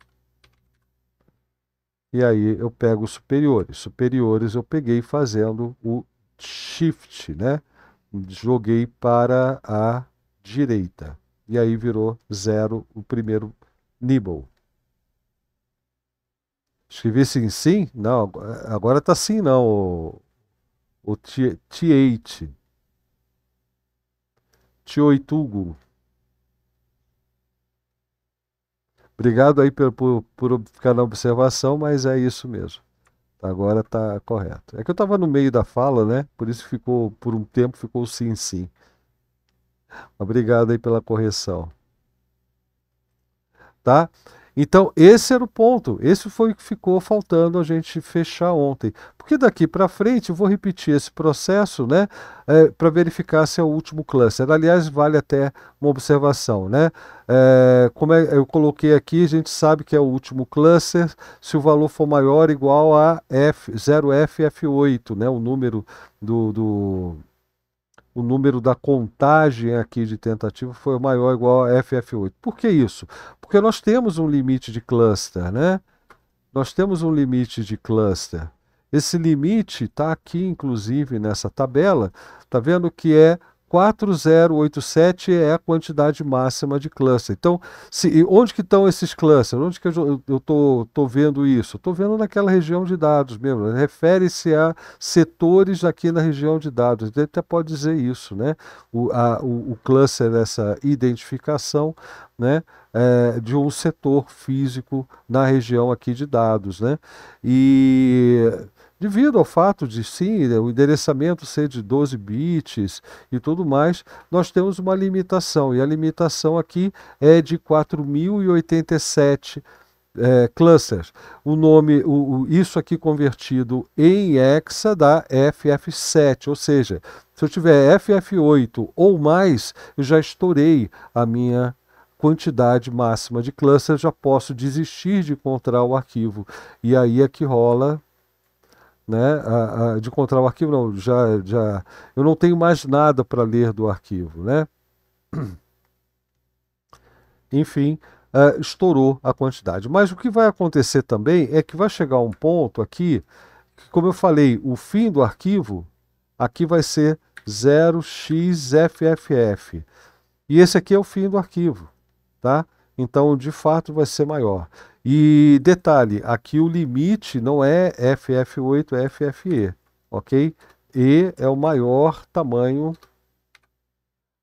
Speaker 1: E aí eu pego superiores. Superiores eu peguei fazendo o shift, né? Joguei para a direita. E aí virou zero o primeiro nibble. Escrevi sim, sim? Não, agora tá sim, não. O, o T8. Tioitugo. Obrigado aí por, por, por ficar na observação, mas é isso mesmo. Agora está correto. É que eu estava no meio da fala, né? Por isso ficou, por um tempo ficou sim, sim. Obrigado aí pela correção. Tá? Então, esse era o ponto. Esse foi o que ficou faltando a gente fechar ontem. Porque daqui para frente eu vou repetir esse processo né, é, para verificar se é o último cluster. Aliás, vale até uma observação. Né? É, como é, eu coloquei aqui, a gente sabe que é o último cluster se o valor for maior ou igual a F, 0FF8, né, o número do, do o número da contagem aqui de tentativa foi maior ou igual a FF8. Por que isso? Porque nós temos um limite de cluster, né? Nós temos um limite de cluster. Esse limite está aqui, inclusive, nessa tabela. Está vendo que é 4087 é a quantidade máxima de cluster. Então, se, onde que estão esses clusters? Onde que eu estou tô, vendo isso? Estou vendo naquela região de dados mesmo. Né? Refere-se a setores aqui na região de dados. Ele até pode dizer isso, né? O, a, o, o cluster dessa identificação, né? É, de um setor físico na região aqui de dados, né? E Devido ao fato de, sim, o endereçamento ser de 12 bits e tudo mais, nós temos uma limitação, e a limitação aqui é de 4087 é, clusters. O nome, o, o, isso aqui convertido em hexa dá FF7, ou seja, se eu tiver FF8 ou mais, eu já estourei a minha quantidade máxima de clusters, já posso desistir de encontrar o arquivo. E aí é que rola né, a, a, de encontrar o arquivo, não, já, já, eu não tenho mais nada para ler do arquivo, né? Enfim, uh, estourou a quantidade. Mas o que vai acontecer também é que vai chegar um ponto aqui, que, como eu falei, o fim do arquivo aqui vai ser 0xFFF. E esse aqui é o fim do arquivo, tá? Então, de fato, vai ser maior. E detalhe, aqui o limite não é FF8, é FFE, ok? E é o maior tamanho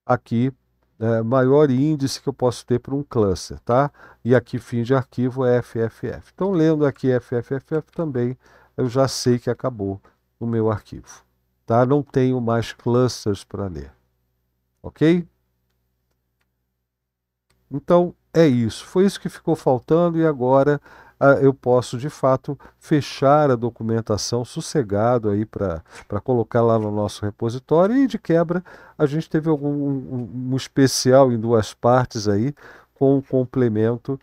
Speaker 1: aqui, é, maior índice que eu posso ter para um cluster, tá? E aqui fim de arquivo é FFF. Então, lendo aqui FFF também, eu já sei que acabou o meu arquivo, tá? Não tenho mais clusters para ler, ok? Então, é isso, foi isso que ficou faltando e agora ah, eu posso de fato fechar a documentação sossegado aí para colocar lá no nosso repositório e de quebra a gente teve algum um, um especial em duas partes aí com um complemento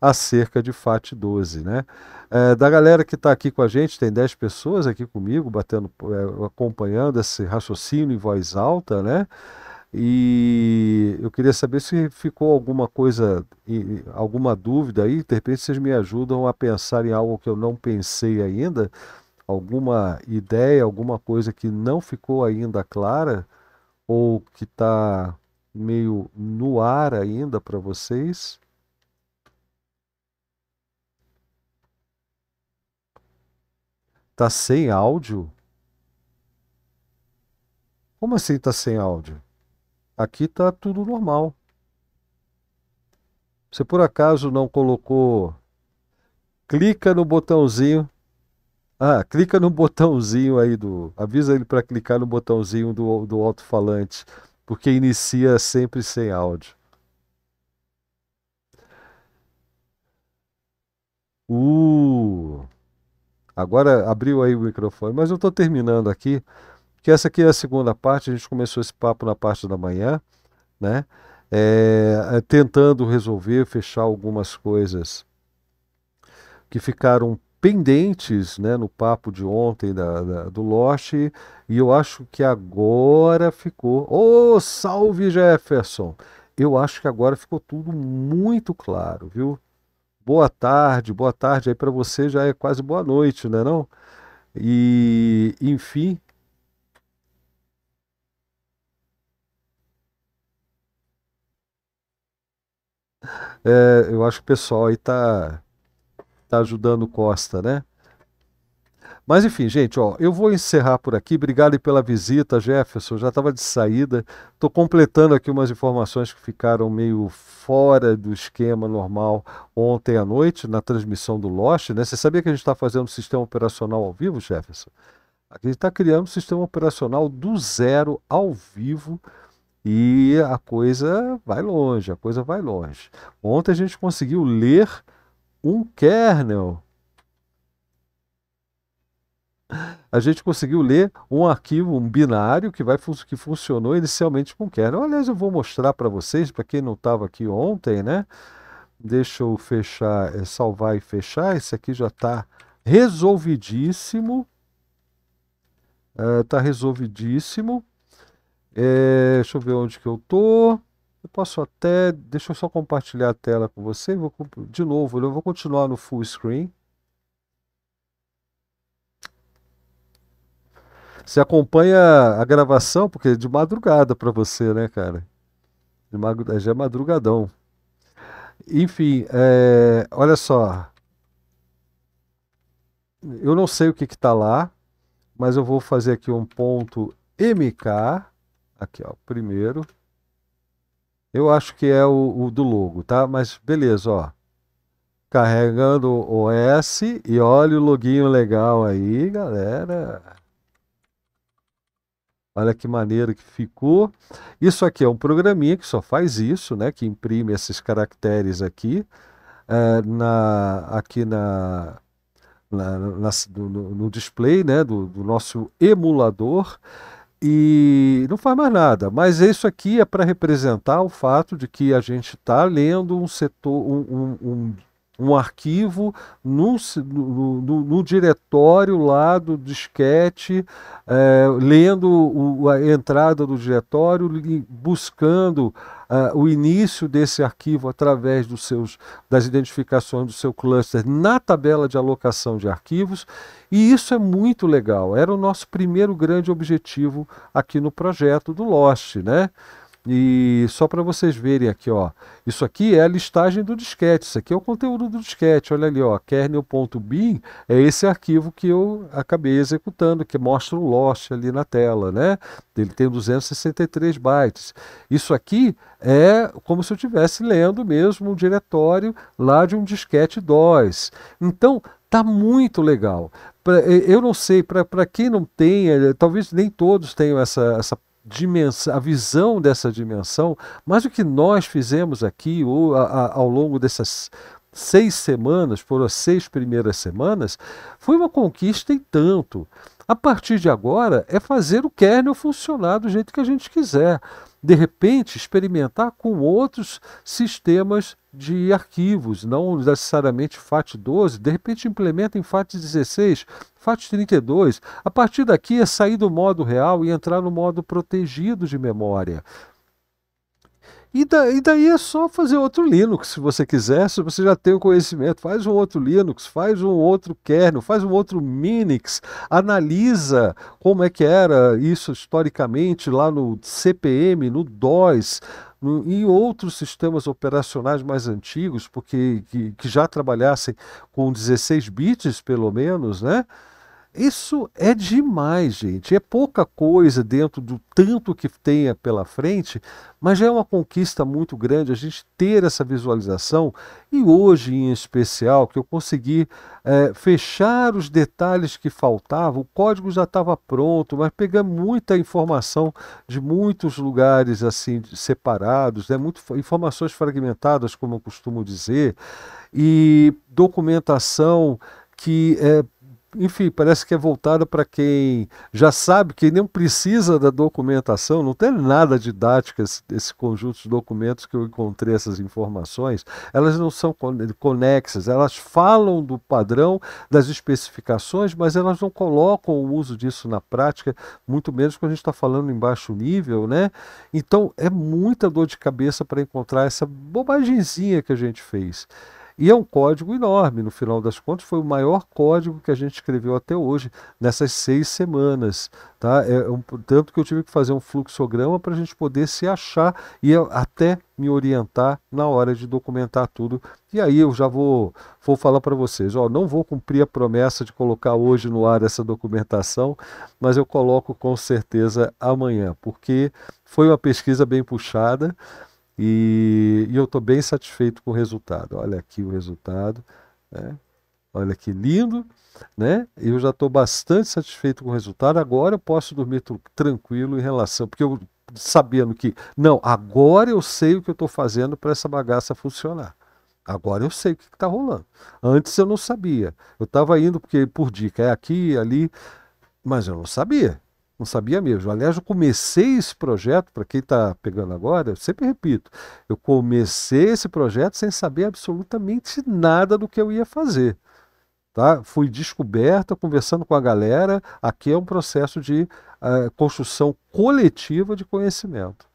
Speaker 1: acerca de FAT 12, né? É, da galera que está aqui com a gente, tem 10 pessoas aqui comigo, batendo, é, acompanhando esse raciocínio em voz alta, né? E eu queria saber se ficou alguma coisa, alguma dúvida aí. De repente vocês me ajudam a pensar em algo que eu não pensei ainda, alguma ideia, alguma coisa que não ficou ainda clara ou que está meio no ar ainda para vocês. Tá sem áudio? Como assim tá sem áudio? aqui está tudo normal. Você por acaso não colocou. Clica no botãozinho. Ah, clica no botãozinho aí do. Avisa ele para clicar no botãozinho do, do alto-falante, porque inicia sempre sem áudio. Uh! Agora abriu aí o microfone, mas eu estou terminando aqui que essa aqui é a segunda parte, a gente começou esse papo na parte da manhã, né? É, é, tentando resolver, fechar algumas coisas que ficaram pendentes né, no papo de ontem da, da, do Lost, e eu acho que agora ficou. Ô, oh, salve Jefferson! Eu acho que agora ficou tudo muito claro, viu? Boa tarde, boa tarde aí para você, já é quase boa noite, né não? E enfim, É, eu acho que o pessoal aí tá, tá ajudando Costa, né? Mas enfim, gente, ó, eu vou encerrar por aqui. Obrigado pela visita, Jefferson. Já estava de saída. Estou completando aqui umas informações que ficaram meio fora do esquema normal ontem à noite na transmissão do Lost. Né? Você sabia que a gente está fazendo um sistema operacional ao vivo, Jefferson? A gente está criando um sistema operacional do zero ao vivo e a coisa vai longe, a coisa vai longe. Ontem a gente conseguiu ler um kernel. A gente conseguiu ler um arquivo, um binário que, vai, que funcionou inicialmente com kernel. Aliás, eu vou mostrar para vocês, para quem não estava aqui ontem, né? Deixa eu fechar, é, salvar e fechar. Esse aqui já está resolvidíssimo. Está é, uh, resolvidíssimo. É, deixa eu ver onde que eu tô. Eu posso até, deixa eu só compartilhar a tela com você. Vou, de novo, né? eu vou continuar no full screen. Você acompanha a gravação, porque é de madrugada para você, né, cara? já é madrugadão. Enfim, é, olha só. Eu não sei o que está lá, mas eu vou fazer aqui um ponto MK. Aqui, ó. Primeiro. Eu acho que é o, o do logo, tá? Mas beleza, ó. Carregando o S e olha o loginho legal aí, galera. Olha que maneiro que ficou. Isso aqui é um programinha que só faz isso, né? Que imprime esses caracteres aqui. É, na, aqui na, na, na no, no, display né, do, do nosso emulador e não faz mais nada. Mas isso aqui é para representar o fato de que a gente está lendo um setor, um, um, um, um arquivo no, no, no, no diretório lá do disquete, é, lendo o, a entrada do diretório, buscando ah, o início desse arquivo através dos seus, das identificações do seu cluster na tabela de alocação de arquivos. E isso é muito legal. Era o nosso primeiro grande objetivo aqui no projeto do Lost, né? E só para vocês verem aqui, ó, isso aqui é a listagem do disquete, isso aqui é o conteúdo do disquete. Olha ali, ó, kernel.bin é esse arquivo que eu acabei executando, que mostra o lost ali na tela, né? Ele tem 263 bytes. Isso aqui é como se eu estivesse lendo mesmo um diretório lá de um disquete DOS. Então, tá muito legal. Pra, eu não sei, para quem não tem, talvez nem todos tenham essa, essa dimensão, a visão dessa dimensão, mas o que nós fizemos aqui ou a, a, ao longo dessas seis semanas, foram as seis primeiras semanas, foi uma conquista em tanto. A partir de agora é fazer o kernel funcionar do jeito que a gente quiser de repente, experimentar com outros sistemas de arquivos, não necessariamente FAT 12, de repente implementa em FAT 16, FAT 32. A partir daqui é sair do modo real e entrar no modo protegido de memória. E, da, e daí é só fazer outro Linux, se você quiser, se você já tem o conhecimento, faz um outro Linux, faz um outro kernel, faz um outro Minix, analisa como é que era isso historicamente lá no CPM, no DOS, no, em outros sistemas operacionais mais antigos, porque que, que já trabalhassem com 16 bits pelo menos, né? Isso é demais, gente. É pouca coisa dentro do tanto que tenha pela frente, mas já é uma conquista muito grande a gente ter essa visualização. E hoje, em especial, que eu consegui é, fechar os detalhes que faltavam, o código já estava pronto, mas pegamos muita informação de muitos lugares assim separados, né? Muito, informações fragmentadas, como eu costumo dizer, e documentação que é, enfim, parece que é voltada para quem já sabe, que não precisa da documentação, não tem nada didático esse, esse, conjunto de documentos que eu encontrei, essas informações, elas não são conexas, elas falam do padrão, das especificações, mas elas não colocam o uso disso na prática, muito menos quando a gente está falando em baixo nível, né? Então é muita dor de cabeça para encontrar essa bobagemzinha que a gente fez. E é um código enorme, no final das contas, foi o maior código que a gente escreveu até hoje, nessas seis semanas. Tá? É um, tanto que eu tive que fazer um fluxograma para a gente poder se achar e até me orientar na hora de documentar tudo. E aí eu já vou, vou falar para vocês, ó, não vou cumprir a promessa de colocar hoje no ar essa documentação, mas eu coloco com certeza amanhã, porque foi uma pesquisa bem puxada. E, e eu estou bem satisfeito com o resultado. Olha aqui o resultado. Né? Olha que lindo, né? Eu já estou bastante satisfeito com o resultado. Agora eu posso dormir tranquilo em relação, porque eu sabendo que não, agora eu sei o que eu estou fazendo para essa bagaça funcionar. Agora eu sei o que está rolando. Antes eu não sabia. Eu estava indo porque por dica é aqui, ali, mas eu não sabia. Não sabia mesmo. Aliás, eu comecei esse projeto, para quem está pegando agora, eu sempre repito, eu comecei esse projeto sem saber absolutamente nada do que eu ia fazer. Tá? Fui descoberta, conversando com a galera. Aqui é um processo de uh, construção coletiva de conhecimento.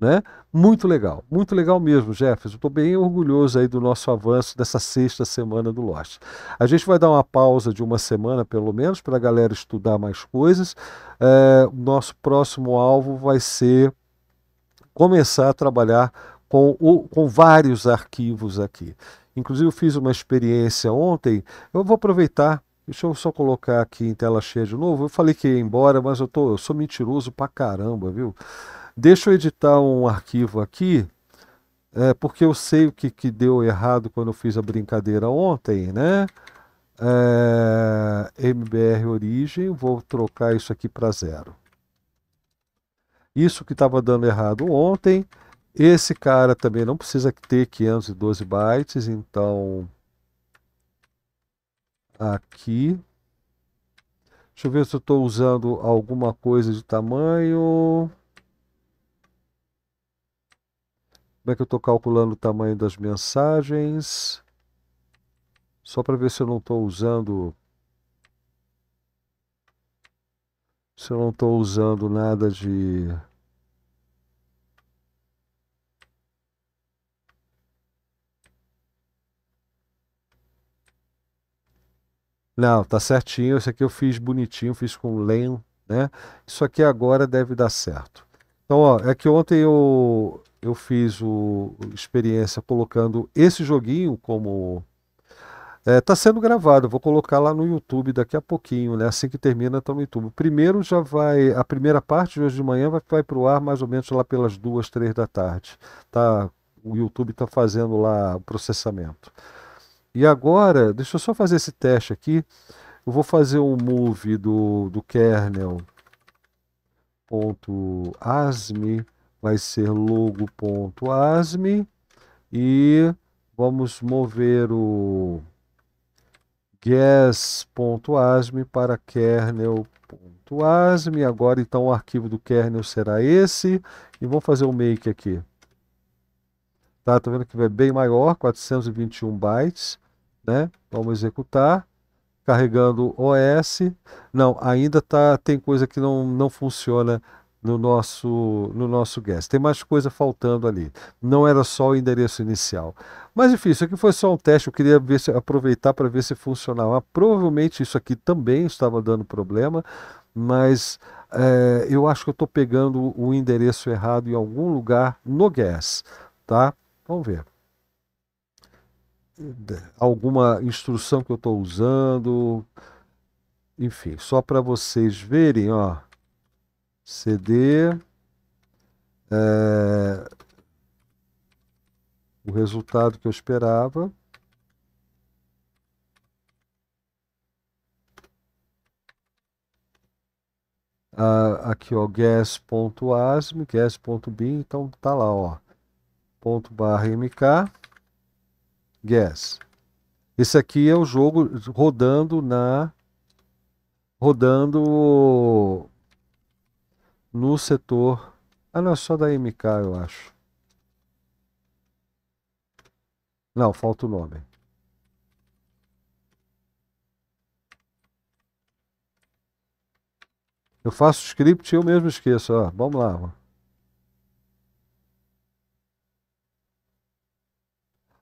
Speaker 1: Né? Muito legal, muito legal mesmo, Jefferson. Estou bem orgulhoso aí do nosso avanço dessa sexta semana do Lost. A gente vai dar uma pausa de uma semana, pelo menos, para a galera estudar mais coisas. É, nosso próximo alvo vai ser começar a trabalhar com, o, com vários arquivos aqui. Inclusive, eu fiz uma experiência ontem. Eu vou aproveitar Deixa eu só colocar aqui em tela cheia de novo. Eu falei que ia embora, mas eu, tô, eu sou mentiroso pra caramba, viu? Deixa eu editar um arquivo aqui, é, porque eu sei o que, que deu errado quando eu fiz a brincadeira ontem, né? É, MBR origem, vou trocar isso aqui para zero. Isso que estava dando errado ontem. Esse cara também não precisa ter 512 bytes, então aqui. Deixa eu ver se eu estou usando alguma coisa de tamanho. Como é que eu estou calculando o tamanho das mensagens? Só para ver se eu não estou usando... Se eu não estou usando nada de... Não, tá certinho. Isso aqui eu fiz bonitinho, fiz com len, né? Isso aqui agora deve dar certo. Então, ó, é que ontem eu eu fiz o experiência colocando esse joguinho como está é, sendo gravado, vou colocar lá no YouTube daqui a pouquinho, né? Assim que termina, está no YouTube. Primeiro já vai, a primeira parte de hoje de manhã vai, vai para o ar mais ou menos lá pelas duas, três da tarde. Tá, o YouTube está fazendo lá o processamento. E agora, deixa eu só fazer esse teste aqui. Eu vou fazer um move do, do asme vai ser logo.asme e vamos mover o gas.asme para kernel.asme. Agora então o arquivo do kernel será esse e vou fazer o um make aqui. Tá, tá vendo que é bem maior, 421 bytes, né? Vamos executar carregando OS. Não, ainda tá tem coisa que não não funciona no nosso, no nosso guest. Tem mais coisa faltando ali. Não era só o endereço inicial. Mas enfim, isso aqui foi só um teste. Eu queria ver se, aproveitar para ver se funcionava. Provavelmente isso aqui também estava dando problema, mas é, eu acho que eu estou pegando o endereço errado em algum lugar no guest, tá? Vamos ver alguma instrução que eu estou usando. Enfim, só para vocês verem, ó. CD. É, o resultado que eu esperava. Ah, aqui, ó, gas.asm, gas.bin, então tá lá, ó, ponto barra mk, gas. Esse aqui é o jogo rodando na, rodando no setor. Ah, não, é só da MK, eu acho. Não, falta o nome. Eu faço script e eu mesmo esqueço. Ó, vamos lá. Ó.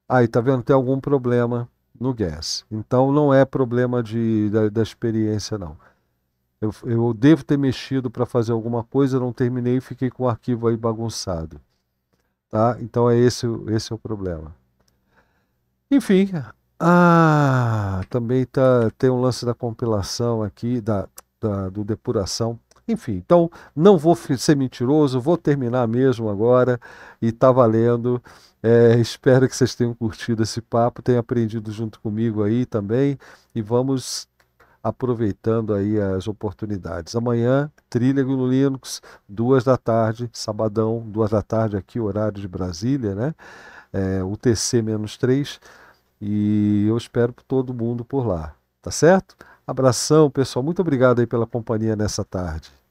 Speaker 1: Aí, tá vendo? Tem algum problema no gas. Então, não é problema de, da, da experiência, não. Eu, eu devo ter mexido para fazer alguma coisa, não terminei e fiquei com o arquivo aí bagunçado. Tá? Então é esse, esse é o problema. Enfim, ah, também tá, tem um lance da compilação aqui, da, da, do depuração. Enfim, então não vou ser mentiroso, vou terminar mesmo agora e tá valendo. É, espero que vocês tenham curtido esse papo, tenham aprendido junto comigo aí também e vamos aproveitando aí as oportunidades. Amanhã, Trilha no Linux, duas da tarde, sabadão, duas da tarde aqui, horário de Brasília, né? É, UTC-3. E eu espero todo mundo por lá, tá certo? Abração, pessoal. Muito obrigado aí pela companhia nessa tarde.